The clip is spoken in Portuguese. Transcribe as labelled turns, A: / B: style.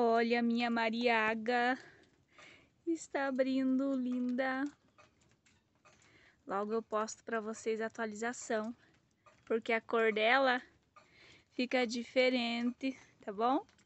A: Olha, minha Mariaga está abrindo, linda. Logo eu posto para vocês a atualização, porque a cor dela fica diferente, tá bom?